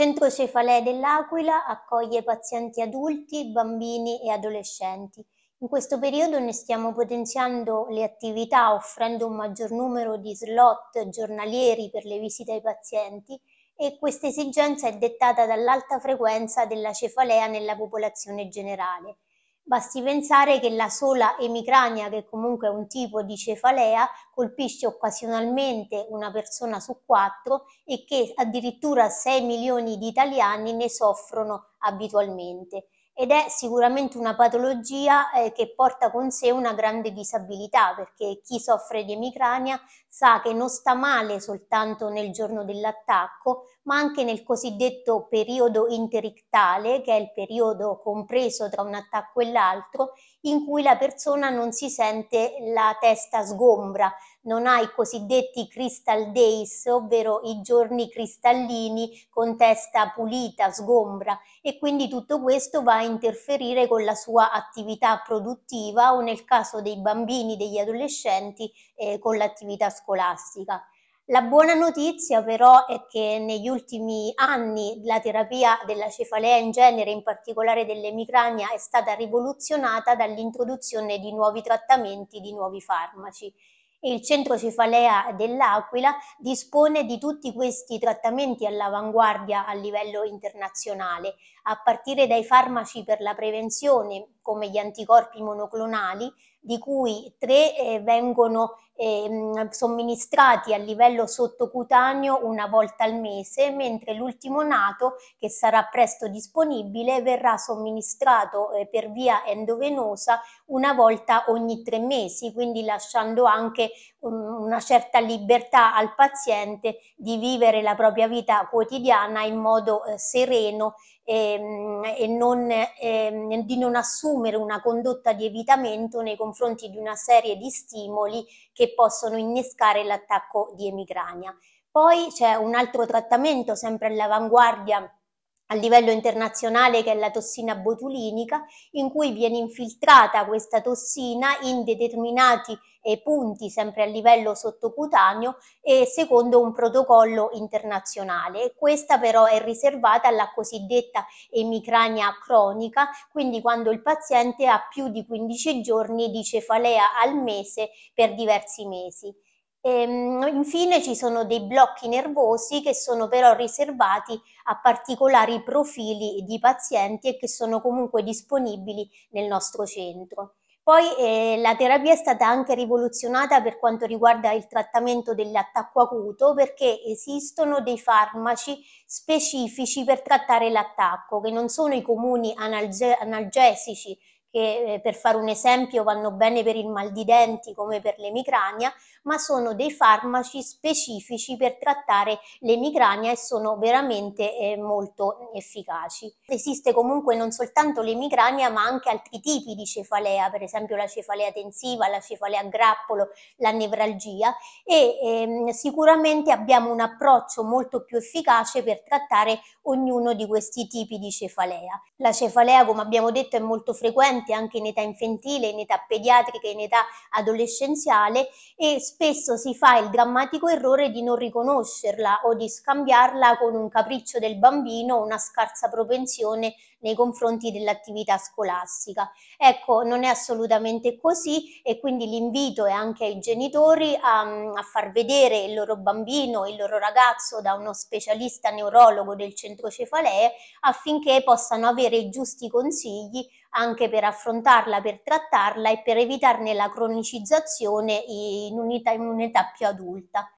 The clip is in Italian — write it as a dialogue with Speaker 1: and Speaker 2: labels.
Speaker 1: Centro Cefalea dell'Aquila accoglie pazienti adulti, bambini e adolescenti. In questo periodo ne stiamo potenziando le attività offrendo un maggior numero di slot giornalieri per le visite ai pazienti e questa esigenza è dettata dall'alta frequenza della cefalea nella popolazione generale. Basti pensare che la sola emicrania, che comunque è un tipo di cefalea, colpisce occasionalmente una persona su quattro e che addirittura 6 milioni di italiani ne soffrono abitualmente ed è sicuramente una patologia eh, che porta con sé una grande disabilità perché chi soffre di emicrania sa che non sta male soltanto nel giorno dell'attacco ma anche nel cosiddetto periodo interictale che è il periodo compreso tra un attacco e l'altro in cui la persona non si sente la testa sgombra non ha i cosiddetti crystal days, ovvero i giorni cristallini con testa pulita, sgombra e quindi tutto questo va a interferire con la sua attività produttiva o nel caso dei bambini, degli adolescenti, eh, con l'attività scolastica. La buona notizia però è che negli ultimi anni la terapia della cefalea in genere, in particolare dell'emicrania, è stata rivoluzionata dall'introduzione di nuovi trattamenti, di nuovi farmaci il centro cefalea dell'Aquila dispone di tutti questi trattamenti all'avanguardia a livello internazionale, a partire dai farmaci per la prevenzione come gli anticorpi monoclonali, di cui tre eh, vengono eh, somministrati a livello sottocutaneo una volta al mese, mentre l'ultimo nato, che sarà presto disponibile, verrà somministrato eh, per via endovenosa una volta ogni tre mesi, quindi lasciando anche um, una certa libertà al paziente di vivere la propria vita quotidiana in modo eh, sereno e, ehm, e non, ehm, di non assumere assumere una condotta di evitamento nei confronti di una serie di stimoli che possono innescare l'attacco di emicrania. Poi c'è un altro trattamento sempre all'avanguardia a livello internazionale che è la tossina botulinica, in cui viene infiltrata questa tossina in determinati eh, punti, sempre a livello sottocutaneo, e secondo un protocollo internazionale. Questa però è riservata alla cosiddetta emicrania cronica, quindi quando il paziente ha più di 15 giorni di cefalea al mese per diversi mesi. Ehm, infine ci sono dei blocchi nervosi che sono però riservati a particolari profili di pazienti e che sono comunque disponibili nel nostro centro. Poi eh, la terapia è stata anche rivoluzionata per quanto riguarda il trattamento dell'attacco acuto perché esistono dei farmaci specifici per trattare l'attacco che non sono i comuni analge analgesici che eh, per fare un esempio vanno bene per il mal di denti come per l'emicrania, ma sono dei farmaci specifici per trattare l'emicrania e sono veramente eh, molto efficaci. Esiste comunque non soltanto l'emicrania, ma anche altri tipi di cefalea, per esempio la cefalea tensiva, la cefalea a grappolo, la nevralgia e ehm, sicuramente abbiamo un approccio molto più efficace per trattare ognuno di questi tipi di cefalea. La cefalea, come abbiamo detto, è molto frequente presente anche in età infantile, in età pediatrica, in età adolescenziale e spesso si fa il drammatico errore di non riconoscerla o di scambiarla con un capriccio del bambino o una scarsa propensione nei confronti dell'attività scolastica. Ecco, non è assolutamente così e quindi l'invito è anche ai genitori a, a, far vedere il loro bambino, il loro ragazzo da uno specialista neurologo del centro cefalee affinché possano avere i giusti consigli anche per affrontarla, per trattarla e per evitarne la cronicizzazione in un'età più adulta.